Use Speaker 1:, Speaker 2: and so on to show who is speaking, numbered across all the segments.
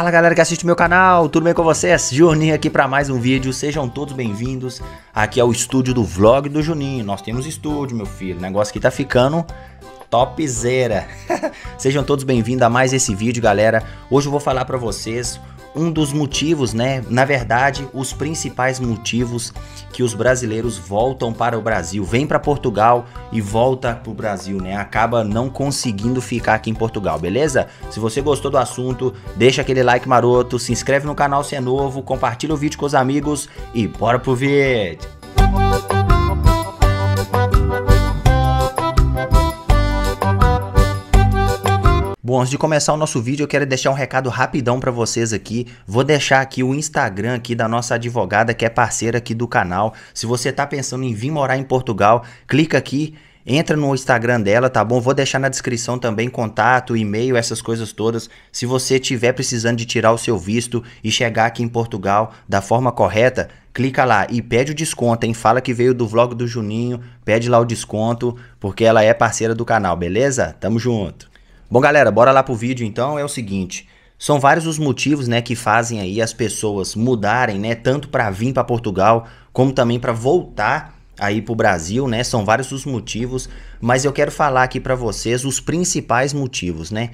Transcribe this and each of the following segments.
Speaker 1: Fala galera que assiste meu canal, tudo bem com vocês? Juninho aqui para mais um vídeo, sejam todos bem-vindos aqui ao é estúdio do vlog do Juninho. Nós temos estúdio, meu filho, o negócio aqui tá ficando topzera. sejam todos bem-vindos a mais esse vídeo, galera. Hoje eu vou falar para vocês um dos motivos, né? Na verdade, os principais motivos que os brasileiros voltam para o Brasil, vem para Portugal e volta para o Brasil, né? Acaba não conseguindo ficar aqui em Portugal, beleza? Se você gostou do assunto, deixa aquele like maroto, se inscreve no canal se é novo, compartilha o vídeo com os amigos e bora pro vídeo. Bom, antes de começar o nosso vídeo, eu quero deixar um recado rapidão para vocês aqui. Vou deixar aqui o Instagram aqui da nossa advogada que é parceira aqui do canal. Se você tá pensando em vir morar em Portugal, clica aqui Entra no Instagram dela, tá bom? Vou deixar na descrição também contato, e-mail, essas coisas todas. Se você estiver precisando de tirar o seu visto e chegar aqui em Portugal da forma correta, clica lá e pede o desconto, hein? Fala que veio do vlog do Juninho, pede lá o desconto, porque ela é parceira do canal, beleza? Tamo junto! Bom, galera, bora lá pro vídeo então. É o seguinte, são vários os motivos, né, que fazem aí as pessoas mudarem, né, tanto para vir para Portugal, como também para voltar aí pro Brasil, né? São vários os motivos, mas eu quero falar aqui para vocês os principais motivos, né?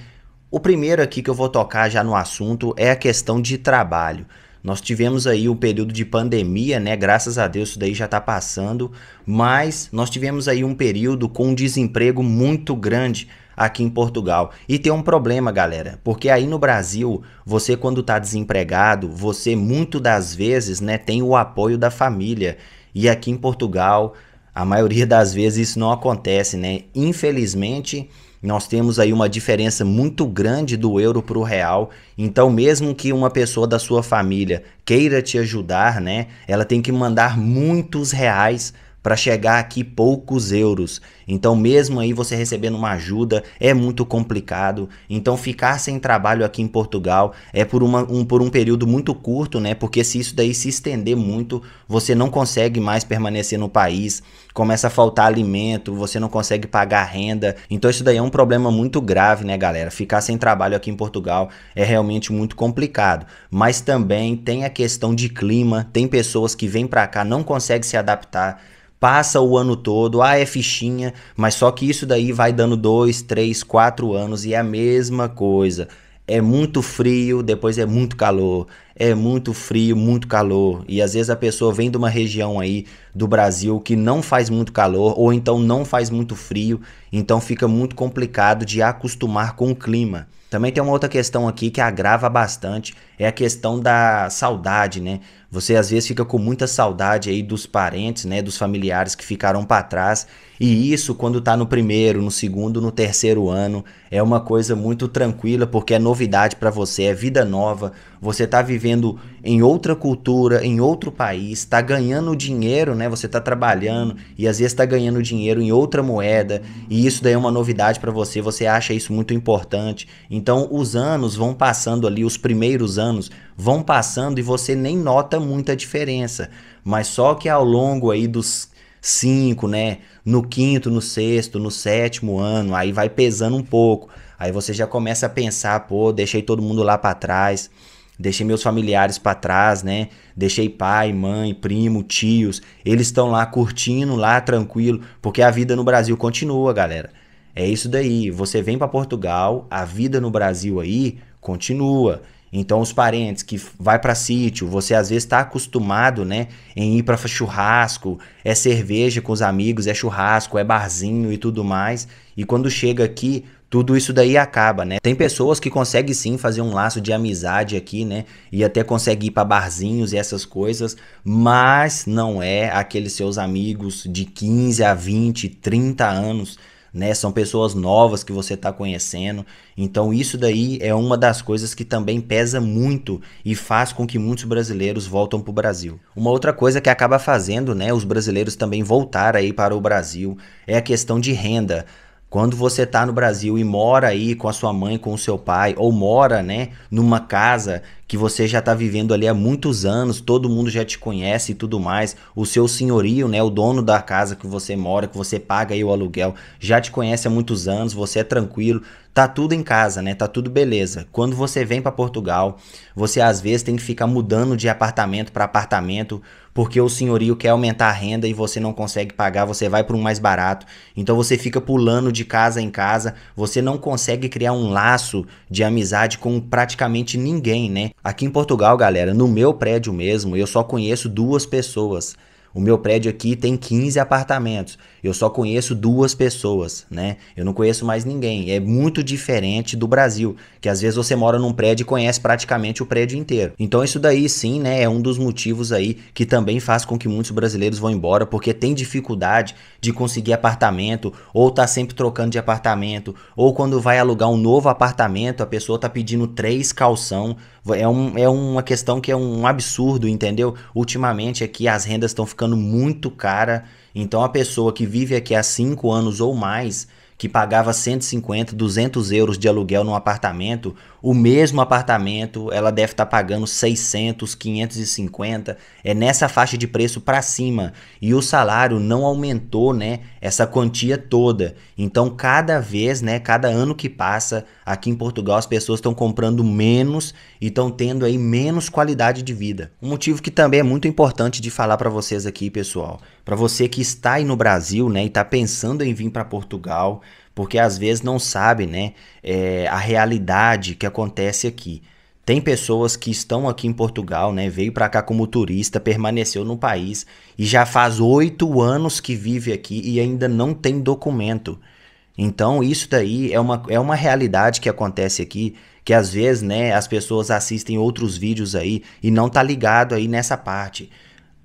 Speaker 1: O primeiro aqui que eu vou tocar já no assunto é a questão de trabalho. Nós tivemos aí o um período de pandemia, né? Graças a Deus isso daí já tá passando, mas nós tivemos aí um período com um desemprego muito grande aqui em Portugal. E tem um problema, galera, porque aí no Brasil, você quando tá desempregado, você muito das vezes, né, tem o apoio da família. E aqui em Portugal, a maioria das vezes isso não acontece, né? Infelizmente, nós temos aí uma diferença muito grande do euro para o real. Então, mesmo que uma pessoa da sua família queira te ajudar, né? Ela tem que mandar muitos reais para chegar aqui poucos euros. Então, mesmo aí você recebendo uma ajuda, é muito complicado. Então, ficar sem trabalho aqui em Portugal é por, uma, um, por um período muito curto, né? Porque se isso daí se estender muito, você não consegue mais permanecer no país, começa a faltar alimento, você não consegue pagar renda. Então, isso daí é um problema muito grave, né, galera? Ficar sem trabalho aqui em Portugal é realmente muito complicado. Mas também tem a questão de clima, tem pessoas que vêm para cá, não conseguem se adaptar passa o ano todo, ah, é fichinha, mas só que isso daí vai dando dois, três, quatro anos e é a mesma coisa. É muito frio, depois é muito calor. É muito frio, muito calor. E às vezes a pessoa vem de uma região aí do Brasil que não faz muito calor, ou então não faz muito frio, então fica muito complicado de acostumar com o clima. Também tem uma outra questão aqui que agrava bastante, é a questão da saudade, né? Você às vezes fica com muita saudade aí dos parentes, né, dos familiares que ficaram para trás. E isso quando tá no primeiro, no segundo, no terceiro ano, é uma coisa muito tranquila porque é novidade para você, é vida nova. Você tá vivendo em outra cultura, em outro país, tá ganhando dinheiro, né? Você tá trabalhando e às vezes tá ganhando dinheiro em outra moeda, e isso daí é uma novidade para você, você acha isso muito importante. Então, os anos vão passando ali, os primeiros anos vão passando e você nem nota nota muita diferença, mas só que ao longo aí dos cinco, né, no quinto, no sexto, no sétimo ano, aí vai pesando um pouco. Aí você já começa a pensar, pô, deixei todo mundo lá para trás, deixei meus familiares para trás, né? Deixei pai, mãe, primo, tios, eles estão lá curtindo, lá tranquilo, porque a vida no Brasil continua, galera. É isso daí. Você vem para Portugal, a vida no Brasil aí continua. Então, os parentes que vai para sítio, você às vezes está acostumado, né, em ir para churrasco, é cerveja com os amigos, é churrasco, é barzinho e tudo mais. E quando chega aqui, tudo isso daí acaba, né? Tem pessoas que conseguem sim fazer um laço de amizade aqui, né? E até conseguem ir para barzinhos e essas coisas, mas não é aqueles seus amigos de 15 a 20, 30 anos né? São pessoas novas que você está conhecendo. Então, isso daí é uma das coisas que também pesa muito e faz com que muitos brasileiros voltam para o Brasil. Uma outra coisa que acaba fazendo, né, os brasileiros também voltar aí para o Brasil é a questão de renda. Quando você está no Brasil e mora aí com a sua mãe, com o seu pai, ou mora, né, numa casa que você já está vivendo ali há muitos anos, todo mundo já te conhece e tudo mais, o seu senhorio, né, o dono da casa que você mora, que você paga aí o aluguel, já te conhece há muitos anos, você é tranquilo, tá tudo em casa, né? Tá tudo beleza. Quando você vem para Portugal, você às vezes tem que ficar mudando de apartamento para apartamento, porque o senhorio quer aumentar a renda e você não consegue pagar, você vai para um mais barato. Então você fica pulando de casa em casa, você não consegue criar um laço de amizade com praticamente ninguém, né? Aqui em Portugal, galera, no meu prédio mesmo, eu só conheço duas pessoas o meu prédio aqui tem 15 apartamentos. Eu só conheço duas pessoas, né? Eu não conheço mais ninguém. É muito diferente do Brasil, que às vezes você mora num prédio e conhece praticamente o prédio inteiro. Então isso daí sim, né, é um dos motivos aí que também faz com que muitos brasileiros vão embora porque tem dificuldade de conseguir apartamento ou tá sempre trocando de apartamento, ou quando vai alugar um novo apartamento, a pessoa tá pedindo três calção. É, um, é uma questão que é um absurdo, entendeu? Ultimamente aqui é as rendas estão ficando ficando muito cara. Então a pessoa que vive aqui há 5 anos ou mais, que pagava 150, 200 euros de aluguel num apartamento, o mesmo apartamento, ela deve estar tá pagando 600, 550, é nessa faixa de preço para cima. E o salário não aumentou, né, essa quantia toda. Então, cada vez, né, cada ano que passa, aqui em Portugal as pessoas estão comprando menos e estão tendo aí menos qualidade de vida. Um motivo que também é muito importante de falar para vocês aqui, pessoal. Para você que está aí no Brasil, né, e está pensando em vir para Portugal, porque às vezes não sabe né, é, a realidade que acontece aqui. Tem pessoas que estão aqui em Portugal, né? Veio para cá como turista, permaneceu no país e já faz oito anos que vive aqui e ainda não tem documento. Então, isso daí é uma, é uma realidade que acontece aqui, que às vezes, né, as pessoas assistem outros vídeos aí e não tá ligado aí nessa parte.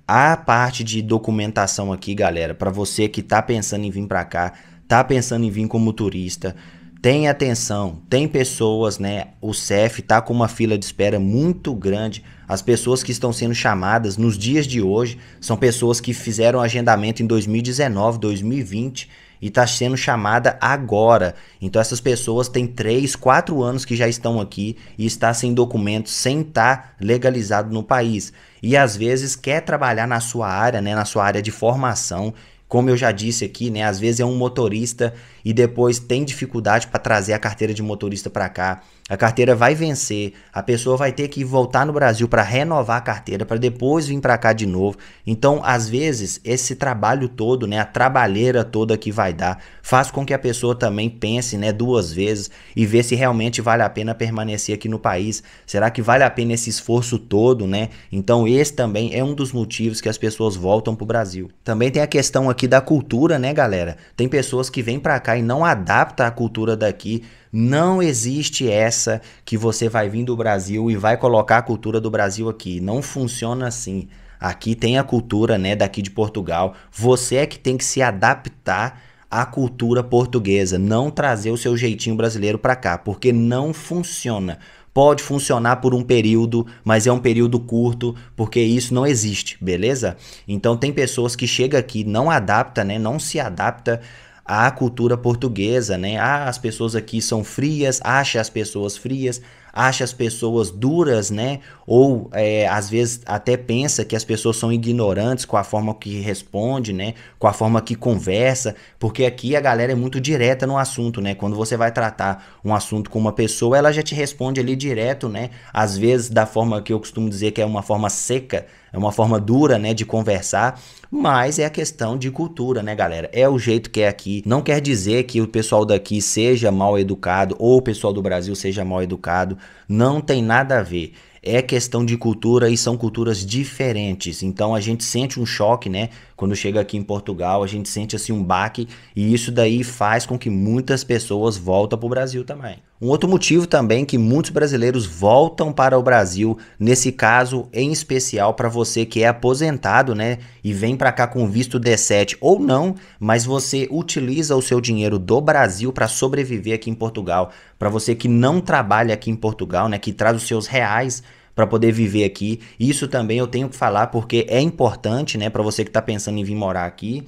Speaker 1: A parte de documentação aqui, galera, para você que tá pensando em vir para cá, tá pensando em vir como turista, tem atenção, tem pessoas, né? O CEF tá com uma fila de espera muito grande. As pessoas que estão sendo chamadas nos dias de hoje são pessoas que fizeram agendamento em 2019, 2020 e tá sendo chamada agora. Então essas pessoas têm 3, 4 anos que já estão aqui e está sem documento, sem estar tá legalizado no país. E às vezes quer trabalhar na sua área, né, na sua área de formação como eu já disse aqui, né, às vezes é um motorista e depois tem dificuldade para trazer a carteira de motorista para cá. A carteira vai vencer, a pessoa vai ter que voltar no Brasil para renovar a carteira, para depois vir para cá de novo. Então, às vezes, esse trabalho todo, né, a trabalheira toda que vai dar, faz com que a pessoa também pense, né, duas vezes e ver se realmente vale a pena permanecer aqui no país. Será que vale a pena esse esforço todo, né? Então, esse também é um dos motivos que as pessoas voltam para o Brasil. Também tem a questão aqui da cultura, né, galera? Tem pessoas que vêm para cá e não adaptam a cultura daqui, não existe essa que você vai vir do Brasil e vai colocar a cultura do Brasil aqui. Não funciona assim. Aqui tem a cultura, né, daqui de Portugal. Você é que tem que se adaptar à cultura portuguesa, não trazer o seu jeitinho brasileiro para cá, porque não funciona. Pode funcionar por um período, mas é um período curto, porque isso não existe, beleza? Então tem pessoas que chega aqui, não adapta, né, não se adapta à cultura portuguesa, né? Ah, as pessoas aqui são frias, acha as pessoas frias, acha as pessoas duras, né? Ou é, às vezes até pensa que as pessoas são ignorantes com a forma que responde, né? Com a forma que conversa, porque aqui a galera é muito direta no assunto, né? Quando você vai tratar um assunto com uma pessoa, ela já te responde ali direto, né? Às vezes da forma que eu costumo dizer que é uma forma seca, é uma forma dura, né, de conversar, mas é a questão de cultura, né, galera? É o jeito que é aqui. Não quer dizer que o pessoal daqui seja mal educado ou o pessoal do Brasil seja mal educado, não tem nada a ver é questão de cultura e são culturas diferentes. Então a gente sente um choque, né? Quando chega aqui em Portugal, a gente sente assim um baque e isso daí faz com que muitas pessoas voltem para o Brasil também. Um outro motivo também que muitos brasileiros voltam para o Brasil, nesse caso em especial para você que é aposentado, né, e vem para cá com visto D7 ou não, mas você utiliza o seu dinheiro do Brasil para sobreviver aqui em Portugal, para você que não trabalha aqui em Portugal, né, que traz os seus reais para poder viver aqui. Isso também eu tenho que falar porque é importante, né, para você que está pensando em vir morar aqui,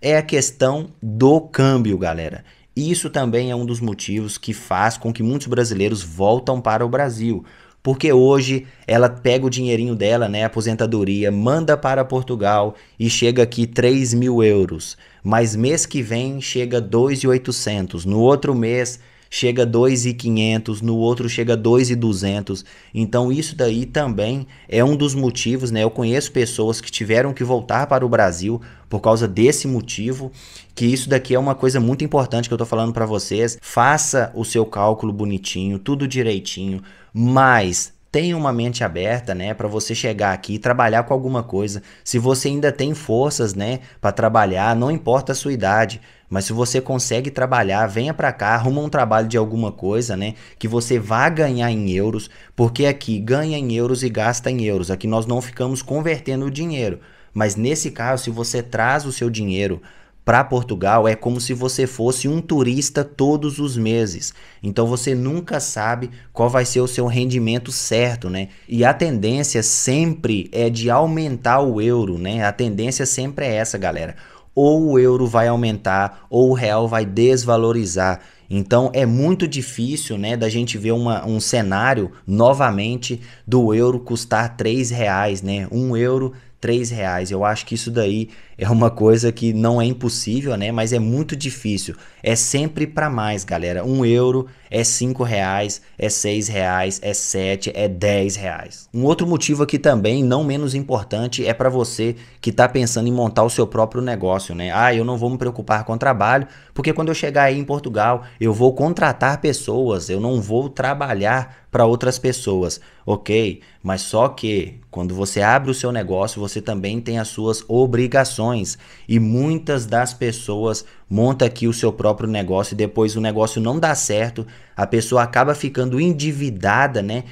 Speaker 1: é a questão do câmbio, galera. E isso também é um dos motivos que faz com que muitos brasileiros voltam para o Brasil, porque hoje ela pega o dinheirinho dela, né, aposentadoria, manda para Portugal e chega aqui 3 mil euros. Mas mês que vem chega 2,800. No outro mês chega 2,500, no outro chega 2,200. Então isso daí também é um dos motivos, né? Eu conheço pessoas que tiveram que voltar para o Brasil por causa desse motivo, que isso daqui é uma coisa muito importante que eu tô falando para vocês. Faça o seu cálculo bonitinho, tudo direitinho, mas tenha uma mente aberta, né, para você chegar aqui e trabalhar com alguma coisa. Se você ainda tem forças, né, para trabalhar, não importa a sua idade. Mas se você consegue trabalhar, venha para cá, arruma um trabalho de alguma coisa, né? Que você vá ganhar em euros, porque aqui ganha em euros e gasta em euros. Aqui nós não ficamos convertendo o dinheiro. Mas nesse caso, se você traz o seu dinheiro para Portugal, é como se você fosse um turista todos os meses. Então você nunca sabe qual vai ser o seu rendimento certo, né? E a tendência sempre é de aumentar o euro, né? A tendência sempre é essa, galera ou o euro vai aumentar, ou o real vai desvalorizar. Então é muito difícil, né, da gente ver uma, um cenário novamente do euro custar três reais, né? Um euro três reais. Eu acho que isso daí é uma coisa que não é impossível, né? Mas é muito difícil. É sempre para mais, galera. Um euro é cinco reais, é seis reais, é sete, é dez reais. Um outro motivo aqui também, não menos importante, é para você que está pensando em montar o seu próprio negócio, né? Ah, eu não vou me preocupar com trabalho, porque quando eu chegar aí em Portugal, eu vou contratar pessoas, eu não vou trabalhar para outras pessoas, ok? Mas só que quando você abre o seu negócio, você também tem as suas obrigações ações e muitas das pessoas monta aqui o seu próprio negócio e depois o negócio não dá certo, a pessoa acaba ficando endividada, né?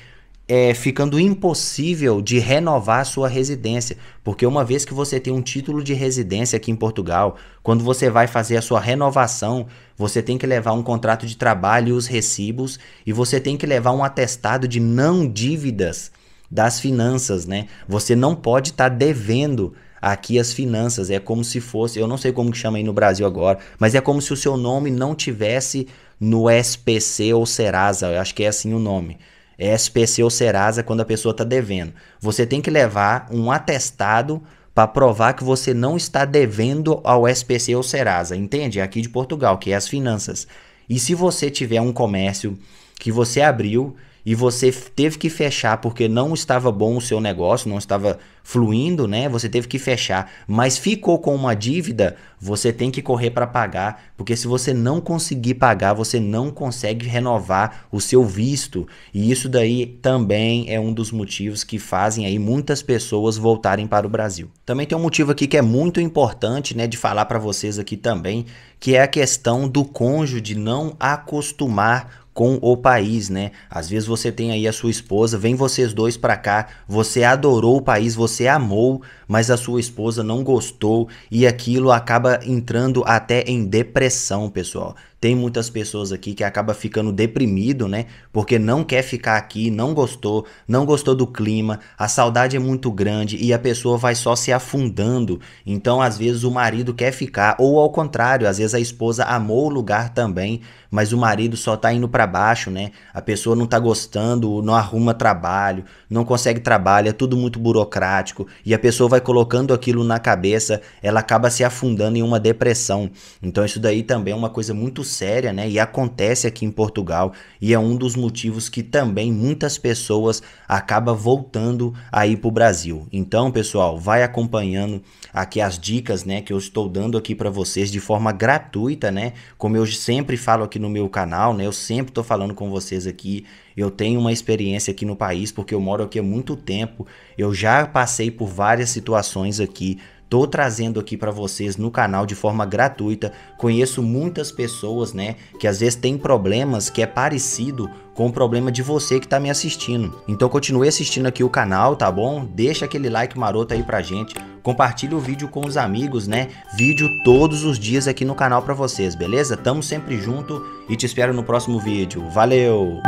Speaker 1: É, ficando impossível de renovar a sua residência, porque uma vez que você tem um título de residência aqui em Portugal, quando você vai fazer a sua renovação, você tem que levar um contrato de trabalho e os recibos, e você tem que levar um atestado de não dívidas das finanças, né? Você não pode estar tá devendo Aqui as finanças é como se fosse, eu não sei como que chama aí no Brasil agora, mas é como se o seu nome não tivesse no SPC ou Serasa, eu acho que é assim o nome. É SPC ou Serasa é quando a pessoa está devendo. Você tem que levar um atestado para provar que você não está devendo ao SPC ou Serasa, entende? É aqui de Portugal, que é as finanças. E se você tiver um comércio que você abriu e você teve que fechar porque não estava bom o seu negócio, não estava fluindo, né? Você teve que fechar, mas ficou com uma dívida, você tem que correr para pagar, porque se você não conseguir pagar, você não consegue renovar o seu visto. E isso daí também é um dos motivos que fazem aí muitas pessoas voltarem para o Brasil. Também tem um motivo aqui que é muito importante, né, de falar para vocês aqui também, que é a questão do cônjuge não acostumar com o país, né? Às vezes você tem aí a sua esposa, vem vocês dois para cá, você adorou o país, você amou, mas a sua esposa não gostou e aquilo acaba entrando até em depressão, pessoal. Tem muitas pessoas aqui que acaba ficando deprimido, né? Porque não quer ficar aqui, não gostou, não gostou do clima, a saudade é muito grande e a pessoa vai só se afundando. Então, às vezes o marido quer ficar ou ao contrário, às vezes a esposa amou o lugar também, mas o marido só tá indo para baixo, né? A pessoa não tá gostando, não arruma trabalho, não consegue trabalho, é tudo muito burocrático e a pessoa vai colocando aquilo na cabeça, ela acaba se afundando em uma depressão. Então, isso daí também é uma coisa muito séria, né? E acontece aqui em Portugal e é um dos motivos que também muitas pessoas acabam voltando aí para o Brasil. Então, pessoal, vai acompanhando aqui as dicas, né? Que eu estou dando aqui para vocês de forma gratuita, né? Como eu sempre falo aqui no meu canal, né? Eu sempre estou falando com vocês aqui. Eu tenho uma experiência aqui no país porque eu moro aqui há muito tempo. Eu já passei por várias situações aqui tô trazendo aqui para vocês no canal de forma gratuita. Conheço muitas pessoas, né, que às vezes tem problemas que é parecido com o problema de você que tá me assistindo. Então continue assistindo aqui o canal, tá bom? Deixa aquele like maroto aí pra gente, compartilha o vídeo com os amigos, né? Vídeo todos os dias aqui no canal pra vocês, beleza? Tamo sempre junto e te espero no próximo vídeo. Valeu!